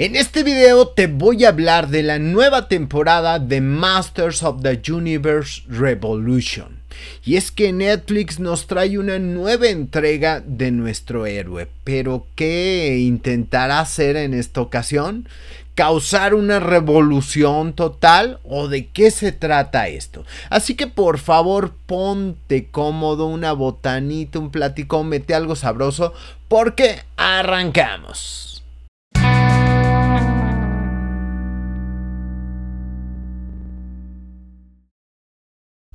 En este video te voy a hablar de la nueva temporada de Masters of the Universe Revolution. Y es que Netflix nos trae una nueva entrega de nuestro héroe. Pero ¿qué intentará hacer en esta ocasión? ¿Causar una revolución total? ¿O de qué se trata esto? Así que por favor ponte cómodo, una botanita, un platicón, mete algo sabroso, porque arrancamos.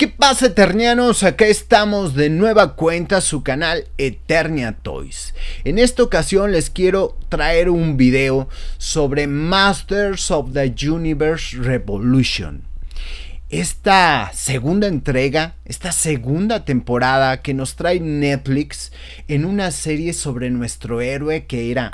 ¿Qué pasa Eternianos? Acá estamos de nueva cuenta su canal Eternia Toys. En esta ocasión les quiero traer un video sobre Masters of the Universe Revolution. Esta segunda entrega, esta segunda temporada que nos trae Netflix en una serie sobre nuestro héroe que era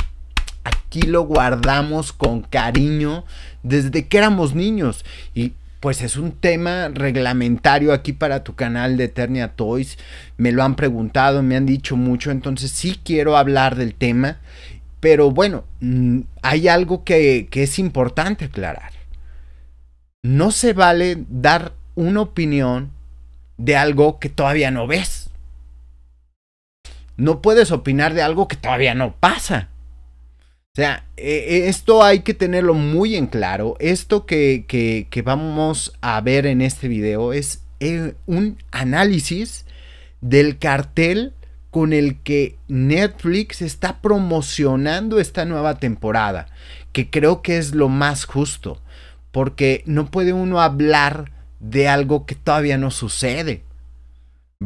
aquí lo guardamos con cariño desde que éramos niños. Y pues es un tema reglamentario aquí para tu canal de Eternia Toys. Me lo han preguntado, me han dicho mucho, entonces sí quiero hablar del tema. Pero bueno, mm, hay algo que, que es importante aclarar. No se vale dar una opinión de algo que todavía no ves. No puedes opinar de algo que todavía no pasa. O sea, eh, eh, esto hay que tenerlo muy en claro. Esto que, vamos a ver en este video es eh, un análisis del cartel con el que Netflix está promocionando esta nueva temporada, que creo que es lo más justo, porque no puede uno hablar de algo que todavía no sucede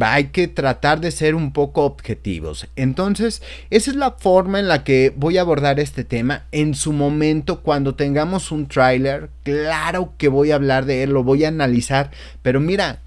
hay que tratar de ser un poco objetivos. Entonces, esa es la forma en la que voy a abordar este tema. En su momento, cuando tengamos un tráiler, claro que voy a hablar de él, lo voy a analizar, pero mira,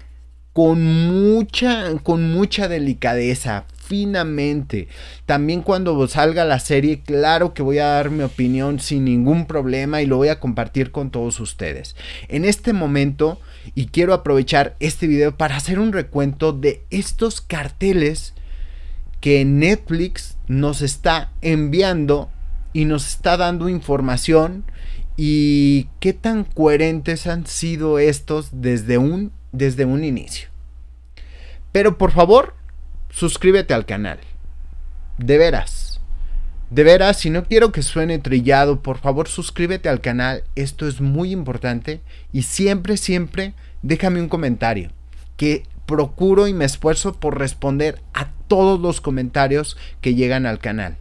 con mucha, con mucha delicadeza, finamente. También cuando salga la serie, claro que voy a dar mi opinión sin ningún problema y lo voy a compartir con todos ustedes. En este momento, y quiero aprovechar este video para hacer un recuento de estos carteles que Netflix nos está enviando y nos está dando información y qué tan coherentes han sido estos desde un, desde un inicio. Pero por favor, suscríbete al canal. De veras. De veras, si no quiero que suene trillado, por favor suscríbete al canal. Esto es muy importante. Y siempre, siempre déjame un comentario. Que procuro y me esfuerzo por responder a todos los comentarios que llegan al canal.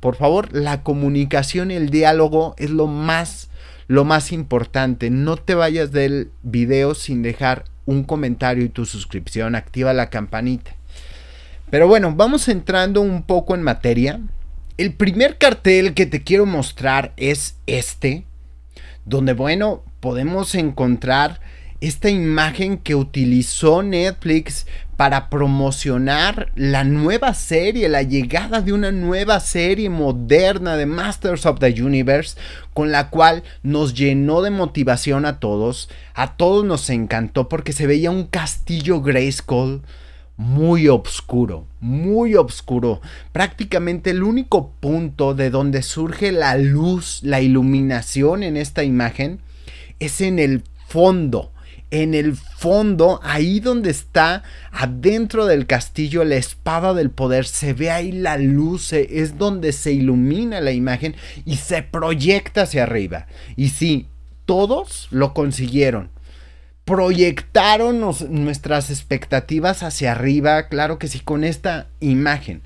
Por favor, la comunicación y el diálogo es lo más, lo más importante. No te vayas del video sin dejar un comentario y tu suscripción. Activa la campanita. Pero bueno, vamos entrando un poco en materia. El primer cartel que te quiero mostrar es este, donde bueno, podemos encontrar esta imagen que utilizó Netflix para promocionar la nueva serie, la llegada de una nueva serie moderna de Masters of the Universe, con la cual nos llenó de motivación a todos. A todos nos encantó porque se veía un castillo Grayskull muy obscuro, muy oscuro, Prácticamente el único punto de donde surge la luz, la iluminación en esta imagen, es en el fondo. En el fondo, ahí donde está, adentro del castillo, la espada del poder, se ve ahí la luz, eh, es donde se ilumina la imagen y se proyecta hacia arriba. Y sí, todos lo consiguieron proyectaron nuestras expectativas hacia arriba, claro que sí, con esta imagen.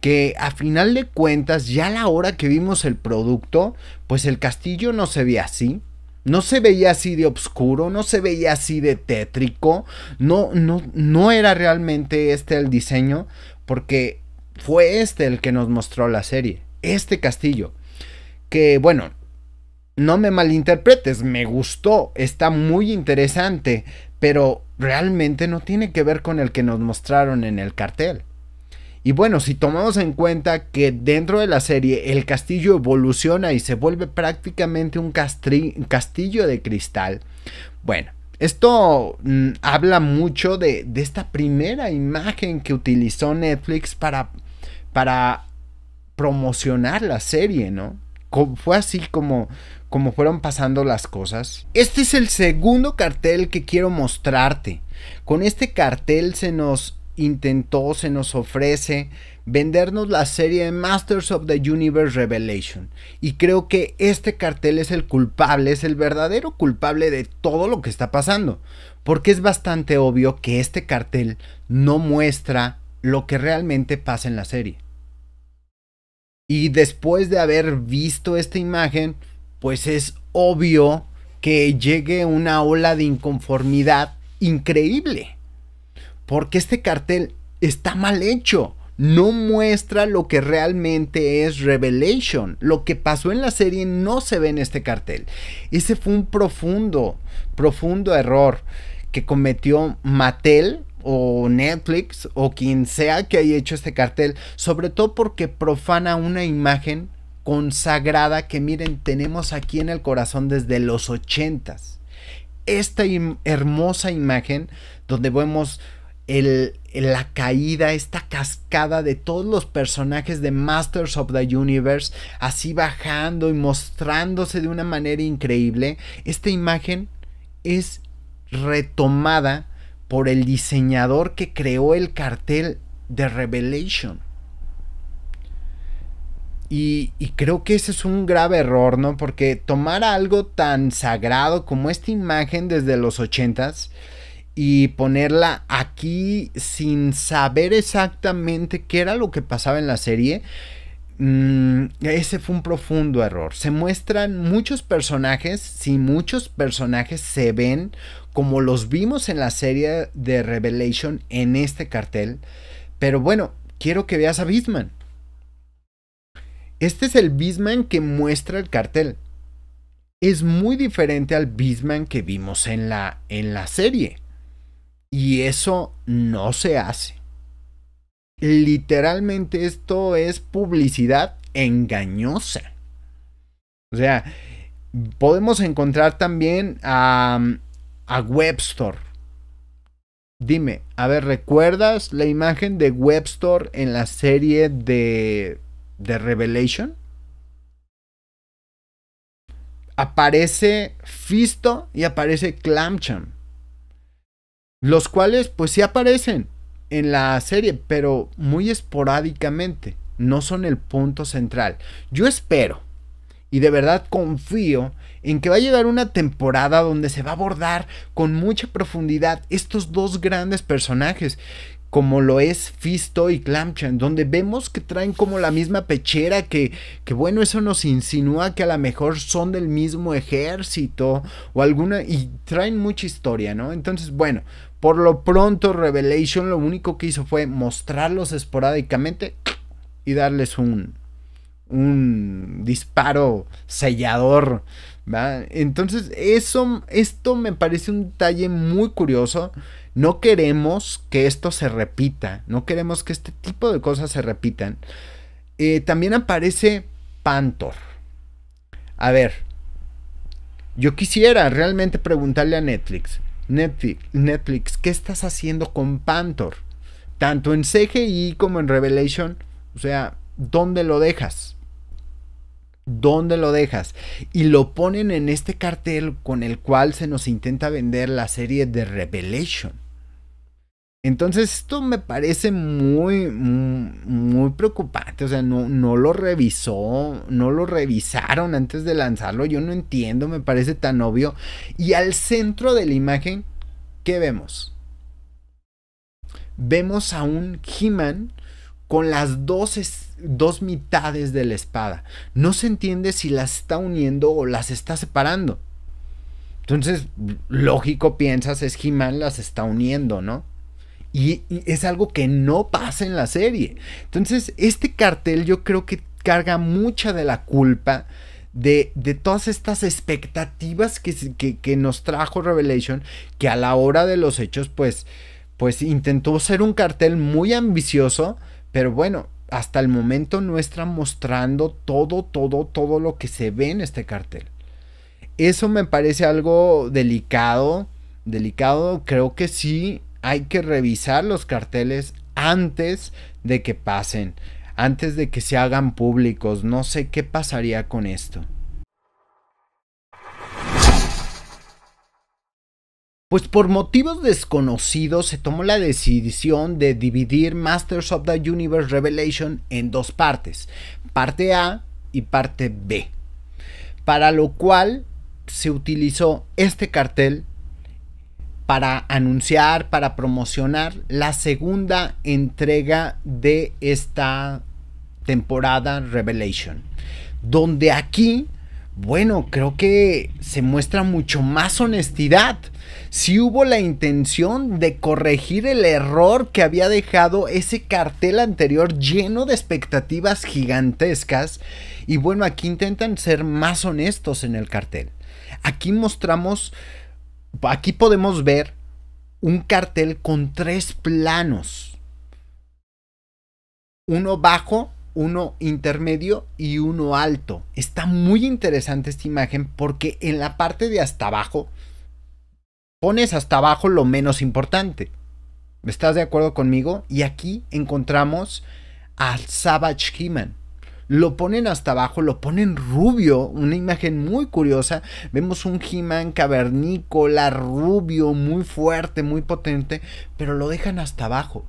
Que a final de cuentas, ya a la hora que vimos el producto, pues el castillo no se ve así, no se veía así de oscuro, no se veía así de tétrico, no, no, no era realmente este el diseño, porque fue este el que nos mostró la serie, este castillo. Que bueno, no me malinterpretes, me gustó, está muy interesante, pero realmente no tiene que ver con el que nos mostraron en el cartel. Y bueno, si tomamos en cuenta que dentro de la serie el castillo evoluciona y se vuelve prácticamente un castillo de cristal, bueno, esto mm, habla mucho de, esta primera imagen que utilizó Netflix para, para promocionar la serie, ¿no? fue así como, como fueron pasando las cosas. Este es el segundo cartel que quiero mostrarte. Con este cartel se nos intentó, se nos ofrece vendernos la serie Masters of the Universe Revelation. Y creo que este cartel es el culpable, es el verdadero culpable de todo lo que está pasando. Porque es bastante obvio que este cartel no muestra lo que realmente pasa en la serie. Y después de haber visto esta imagen, pues es obvio que llegue una ola de inconformidad increíble. Porque este cartel está mal hecho. No muestra lo que realmente es Revelation. Lo que pasó en la serie no se ve en este cartel. Ese fue un profundo, profundo error que cometió Mattel o Netflix o quien sea que haya hecho este cartel, sobre todo porque profana una imagen consagrada que miren tenemos aquí en el corazón desde los ochentas. Esta hermosa imagen donde vemos la caída, esta cascada de todos los personajes de Masters of the Universe, así bajando y mostrándose de una manera increíble, esta imagen es retomada por el diseñador que creó el cartel de Revelation. Y, creo que ese es un grave error, ¿no? Porque tomar algo tan sagrado como esta imagen desde los ochentas y ponerla aquí sin saber exactamente qué era lo que pasaba en la serie, mm, ese fue un profundo error. Se muestran muchos personajes, si muchos personajes se ven como los vimos en la serie de Revelation en este cartel. Pero bueno, quiero que veas a bisman. Este es el bisman que muestra el cartel. Es muy diferente al bisman que vimos en la, en la serie. Y eso no se hace. Literalmente esto es publicidad engañosa. O sea, podemos encontrar también a a Webstore. Dime, a ver, ¿recuerdas la imagen de Webstore en la serie de, de Revelation? Aparece Fisto y aparece Clamcham. Los cuales pues sí aparecen en la serie, pero muy esporádicamente. No son el punto central. Yo espero y de verdad confío en que va a llegar una temporada donde se va a abordar con mucha profundidad estos dos grandes personajes, como lo es Fisto y Clamchan, donde vemos que traen como la misma pechera, que, que bueno, eso nos insinúa que a lo mejor son del mismo ejército o alguna, y traen mucha historia, ¿no? Entonces, bueno, por lo pronto Revelation lo único que hizo fue mostrarlos esporádicamente y darles un, un disparo sellador. Entonces, eso, esto me parece un detalle muy curioso. No queremos que esto se repita, no queremos que este tipo de cosas se repitan. Eh, también aparece Pantor. A ver, yo quisiera realmente preguntarle a Netflix, Netflix, Netflix, ¿qué estás haciendo con Pantor? Tanto en CGI como en Revelation, o sea, ¿dónde lo dejas? dónde lo dejas. Y lo ponen en este cartel con el cual se nos intenta vender la serie de Revelation. Entonces esto me parece muy, mm, muy, preocupante. O sea, no, no, lo revisó, no lo revisaron antes de lanzarlo. Yo no entiendo, me parece tan obvio. Y al centro de la imagen, ¿qué vemos? Vemos a un He-Man con las dos dos mitades de la espada. No se entiende si las está uniendo o las está separando. Entonces, lógico piensas, es he las está uniendo, ¿no? Y, es algo que no pasa en la serie. Entonces, este cartel yo creo que carga mucha de la culpa de, de, todas estas expectativas que, que, nos trajo Revelation, que a la hora de los hechos, pues, pues intentó ser un cartel muy ambicioso, pero bueno, hasta el momento no están mostrando todo, todo, todo lo que se ve en este cartel. Eso me parece algo delicado, delicado. Creo que sí hay que revisar los carteles antes de que pasen, antes de que se hagan públicos. No sé qué pasaría con esto. pues por motivos desconocidos se tomó la decisión de dividir Masters of the Universe Revelation en dos partes, parte A y parte B, para lo cual se utilizó este cartel para anunciar, para promocionar la segunda entrega de esta temporada Revelation, donde aquí bueno, creo que se muestra mucho más honestidad. Si hubo la intención de corregir el error que había dejado ese cartel anterior lleno de expectativas gigantescas. Y bueno, aquí intentan ser más honestos en el cartel. Aquí mostramos, aquí podemos ver un cartel con tres planos. Uno bajo, uno intermedio y uno alto. Está muy interesante esta imagen porque en la parte de hasta abajo pones hasta abajo lo menos importante. ¿Estás de acuerdo conmigo? Y aquí encontramos al Savage He-Man. Lo ponen hasta abajo, lo ponen rubio, una imagen muy curiosa. Vemos un He-Man cavernícola, rubio, muy fuerte, muy potente, pero lo dejan hasta abajo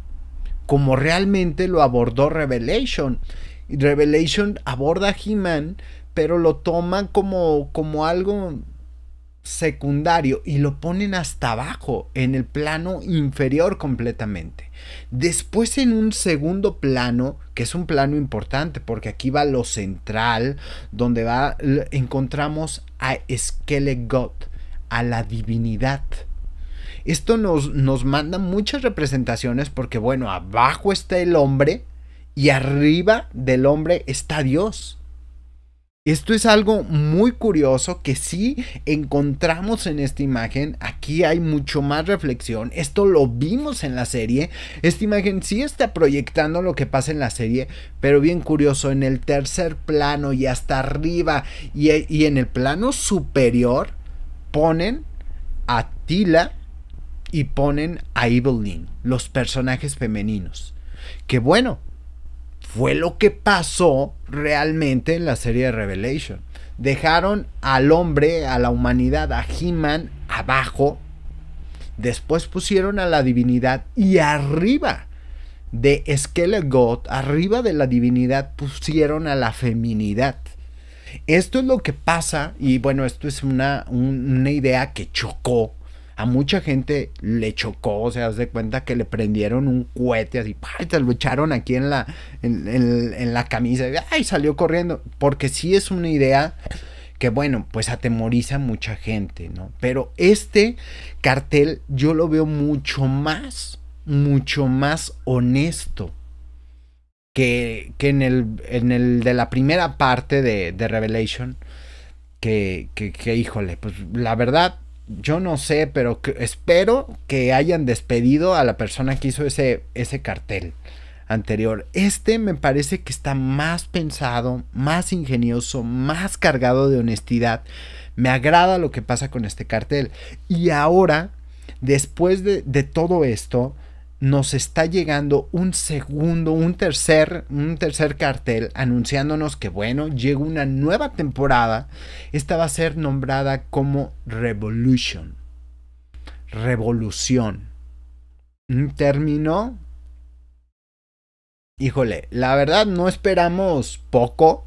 como realmente lo abordó Revelation. Revelation aborda a He-Man, pero lo toman como, como algo secundario y lo ponen hasta abajo, en el plano inferior completamente. Después en un segundo plano, que es un plano importante porque aquí va lo central, donde va, encontramos a Skelegot, a la divinidad esto nos, nos manda muchas representaciones porque, bueno, abajo está el hombre y arriba del hombre está Dios. Esto es algo muy curioso que sí encontramos en esta imagen. Aquí hay mucho más reflexión. Esto lo vimos en la serie. Esta imagen sí está proyectando lo que pasa en la serie, pero bien curioso, en el tercer plano y hasta arriba y, y en el plano superior ponen a Tila y ponen a Evelyn, los personajes femeninos. Que bueno, fue lo que pasó realmente en la serie de Revelation. Dejaron al hombre, a la humanidad, a He-Man abajo. Después pusieron a la divinidad y arriba de God arriba de la divinidad, pusieron a la feminidad. Esto es lo que pasa, y bueno, esto es una, una idea que chocó a mucha gente le chocó, o sea, de cuenta que le prendieron un cohete así, te lo echaron aquí en la, en, la camisa, Y salió corriendo, porque sí es una idea que bueno, pues atemoriza a mucha gente, ¿no? Pero este cartel yo lo veo mucho más, mucho más honesto que, que en, el, el de la primera parte de, Revelation, que, que, que híjole, pues la verdad yo no sé, pero espero que hayan despedido a la persona que hizo ese, ese cartel anterior. Este me parece que está más pensado, más ingenioso, más cargado de honestidad. Me agrada lo que pasa con este cartel. Y ahora, después de todo esto, nos está llegando un segundo, un tercer, un tercer cartel anunciándonos que bueno, llega una nueva temporada. Esta va a ser nombrada como Revolution. Revolución. Un término. Híjole, la verdad no esperamos poco.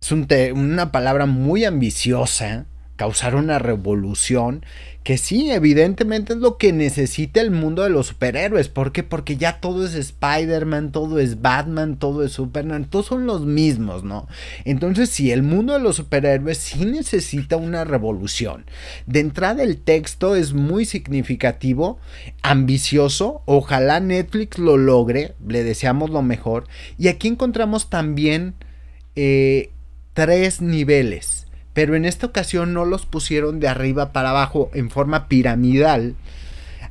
Es una palabra muy ambiciosa causar una revolución, que sí, evidentemente es lo que necesita el mundo de los superhéroes. ¿Por qué? Porque ya todo es Spider-Man, todo es Batman, todo es Superman, todos son los mismos, ¿no? Entonces, sí, el mundo de los superhéroes sí necesita una revolución. De entrada, el texto es muy significativo, ambicioso, ojalá Netflix lo logre, le deseamos lo mejor. Y aquí encontramos también eh, tres niveles pero en esta ocasión no los pusieron de arriba para abajo en forma piramidal.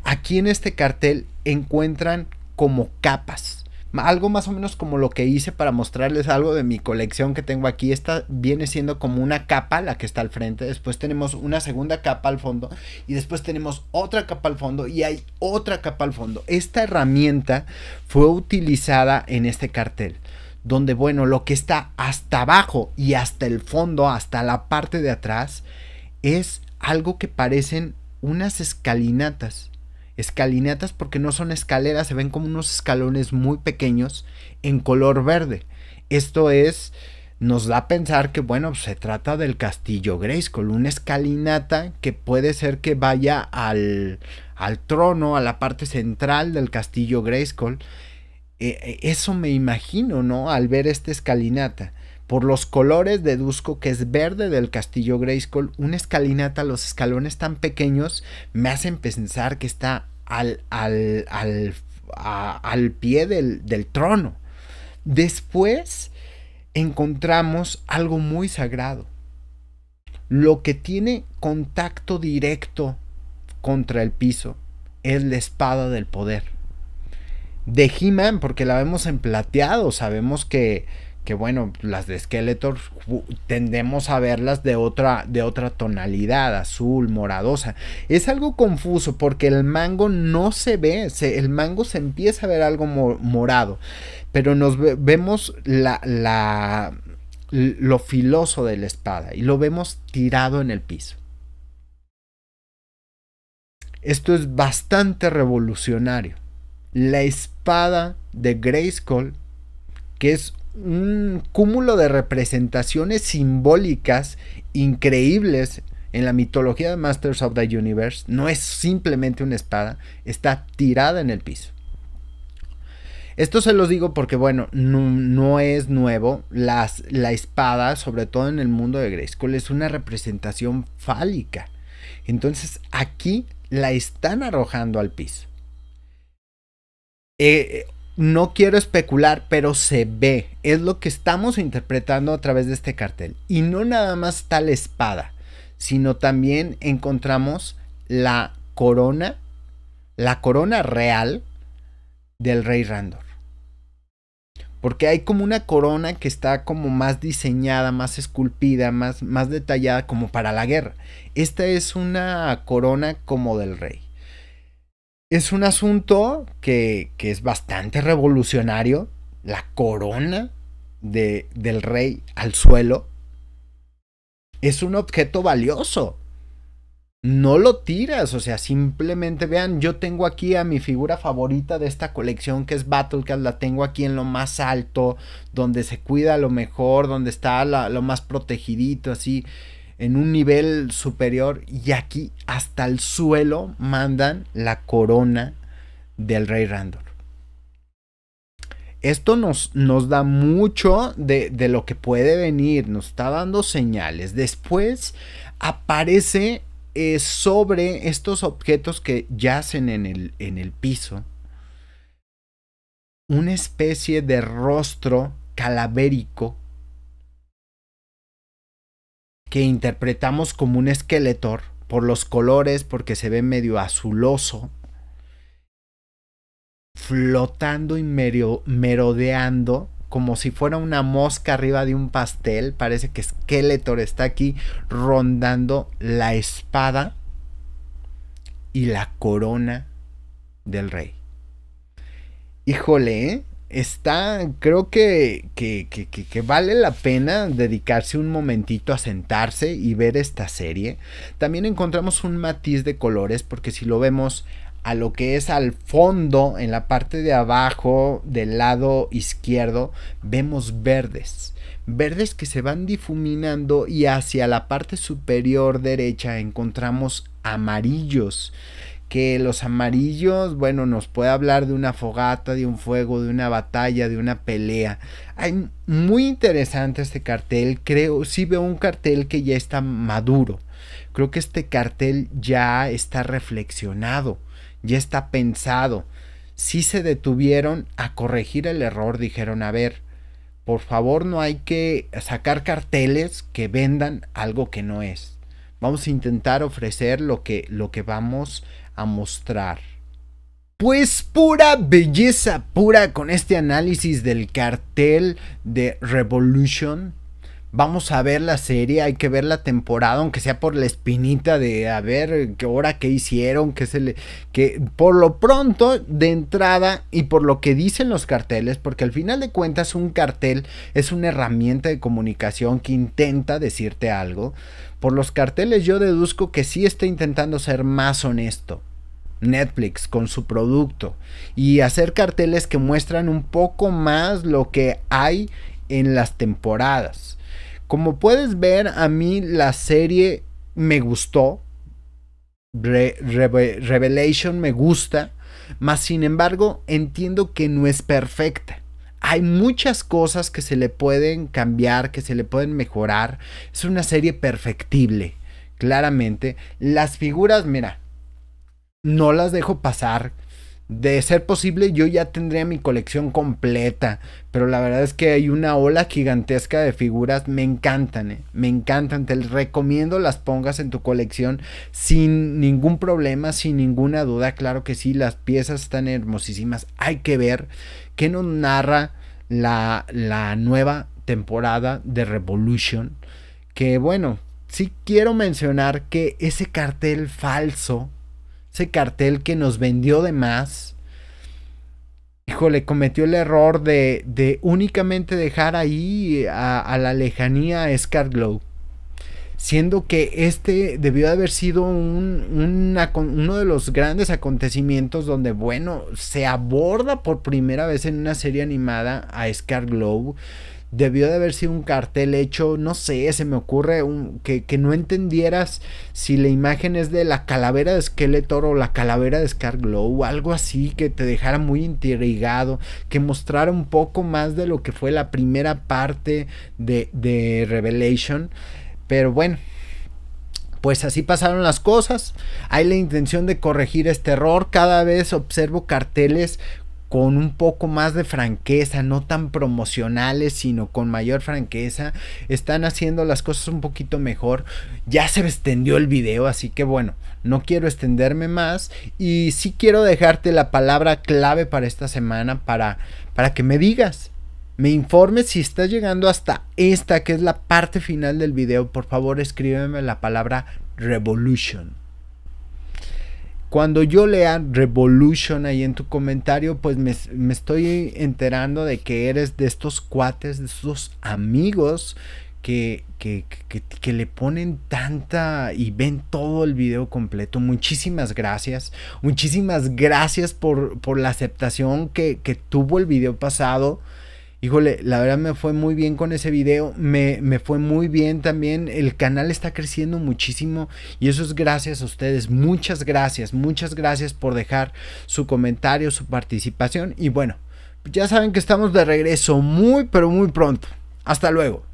Aquí en este cartel encuentran como capas. Algo más o menos como lo que hice para mostrarles algo de mi colección que tengo aquí. Esta viene siendo como una capa la que está al frente. Después tenemos una segunda capa al fondo. Y después tenemos otra capa al fondo. Y hay otra capa al fondo. Esta herramienta fue utilizada en este cartel donde bueno, lo que está hasta abajo y hasta el fondo, hasta la parte de atrás, es algo que parecen unas escalinatas. Escalinatas porque no son escaleras, se ven como unos escalones muy pequeños en color verde. Esto es, nos da a pensar que bueno, se trata del castillo Grayskull, una escalinata que puede ser que vaya al, al trono, a la parte central del castillo Grayskull e, e, eso me imagino, ¿no? Al ver esta escalinata. Por los colores deduzco que es verde del castillo Grayskull. Una escalinata, los escalones tan pequeños me hacen pensar que está al, al, pie del trono. Después encontramos algo muy sagrado. Lo que tiene contacto directo contra el piso es la espada del poder de He-Man, porque la vemos en plateado, sabemos que, que bueno, las de Skeletor tendemos a verlas de otra, de otra tonalidad, azul, moradosa. Es algo confuso porque el mango no se ve, el mango se empieza a ver algo morado, pero nos vemos la, la, lo filoso de la espada y lo vemos tirado en el piso. Esto es bastante revolucionario. La espada espada de Grayskull, que es un cúmulo de representaciones simbólicas increíbles en la mitología de Masters of the Universe. No es simplemente una espada, está tirada en el piso. Esto se los digo porque, bueno, no, es nuevo. Las, la espada, sobre todo en el mundo de Grayskull, es una representación fálica. Entonces aquí la están arrojando al piso. Eh, no quiero especular, pero se ve. Es lo que estamos interpretando a través de este cartel. Y no nada más tal espada, sino también encontramos la corona, la corona real del rey Randor. Porque hay como una corona que está como más diseñada, más esculpida, más, más detallada como para la guerra. Esta es una corona como del rey es un asunto que, que es bastante revolucionario. La corona de, del rey al suelo es un objeto valioso. No lo tiras, o sea, simplemente vean, yo tengo aquí a mi figura favorita de esta colección que es Battlecat, la tengo aquí en lo más alto, donde se cuida lo mejor, donde está lo más protegidito, así en un nivel superior y aquí hasta el suelo mandan la corona del rey Randor. Esto nos, nos da mucho de, lo que puede venir, nos está dando señales. Después aparece eh, sobre estos objetos que yacen en el, en el piso una especie de rostro calabérico que interpretamos como un esqueletor por los colores, porque se ve medio azuloso, flotando y merodeando como si fuera una mosca arriba de un pastel. Parece que Skeletor está aquí rondando la espada y la corona del rey. Híjole, ¿eh? está, creo que, que, que, que, vale la pena dedicarse un momentito a sentarse y ver esta serie. También encontramos un matiz de colores porque si lo vemos a lo que es al fondo, en la parte de abajo, del lado izquierdo, vemos verdes. Verdes que se van difuminando y hacia la parte superior derecha encontramos amarillos que los amarillos, bueno, nos puede hablar de una fogata, de un fuego, de una batalla, de una pelea. Hay muy interesante este cartel, creo, sí veo un cartel que ya está maduro. Creo que este cartel ya está reflexionado, ya está pensado. Si sí se detuvieron a corregir el error, dijeron, a ver, por favor no hay que sacar carteles que vendan algo que no es. Vamos a intentar ofrecer lo que, lo que vamos a a mostrar. Pues pura belleza pura con este análisis del cartel de Revolution vamos a ver la serie, hay que ver la temporada, aunque sea por la espinita de a ver qué hora que hicieron, que se le que por lo pronto de entrada y por lo que dicen los carteles, porque al final de cuentas un cartel es una herramienta de comunicación que intenta decirte algo. Por los carteles yo deduzco que sí está intentando ser más honesto. Netflix con su producto y hacer carteles que muestran un poco más lo que hay en las temporadas como puedes ver, a mí la serie me gustó. Revelation me gusta. Mas sin embargo, entiendo que no es perfecta. Hay muchas cosas que se le pueden cambiar, que se le pueden mejorar. Es una serie perfectible, claramente. Las figuras, mira, no las dejo pasar de ser posible, yo ya tendría mi colección completa. Pero la verdad es que hay una ola gigantesca de figuras. Me encantan, eh, me encantan. Te recomiendo las pongas en tu colección sin ningún problema, sin ninguna duda. Claro que sí, las piezas están hermosísimas. Hay que ver qué nos narra la, la nueva temporada de Revolution. Que bueno, sí quiero mencionar que ese cartel falso ese cartel que nos vendió de más, híjole, cometió el error de, de únicamente dejar ahí a, la lejanía a Scar Glow. Siendo que este debió de haber sido uno de los grandes acontecimientos donde, bueno, se aborda por primera vez en una serie animada a Scar Glow debió de haber sido un cartel hecho, no sé, se me ocurre que, no entendieras si la imagen es de la calavera de Skeletor o la calavera de Scarglow, algo así que te dejara muy intrigado, que mostrara un poco más de lo que fue la primera parte de, de Revelation, pero bueno. Pues así pasaron las cosas. Hay la intención de corregir este error. Cada vez observo carteles con un poco más de franqueza, no tan promocionales, sino con mayor franqueza. Están haciendo las cosas un poquito mejor. Ya se extendió el video, así que bueno, no quiero extenderme más y sí quiero dejarte la palabra clave para esta semana para para que me digas me informes si estás llegando hasta esta que es la parte final del video, por favor escríbeme la palabra revolution. Cuando yo lea Revolution ahí en tu comentario, pues me, estoy enterando de que eres de estos cuates, de estos amigos que, que, que, que, le ponen tanta y ven todo el video completo. Muchísimas gracias. Muchísimas gracias por, la aceptación que, que tuvo el video pasado híjole, la verdad me fue muy bien con ese video, me, me, fue muy bien también, el canal está creciendo muchísimo y eso es gracias a ustedes, muchas gracias, muchas gracias por dejar su comentario, su participación y bueno, ya saben que estamos de regreso muy pero muy pronto, hasta luego.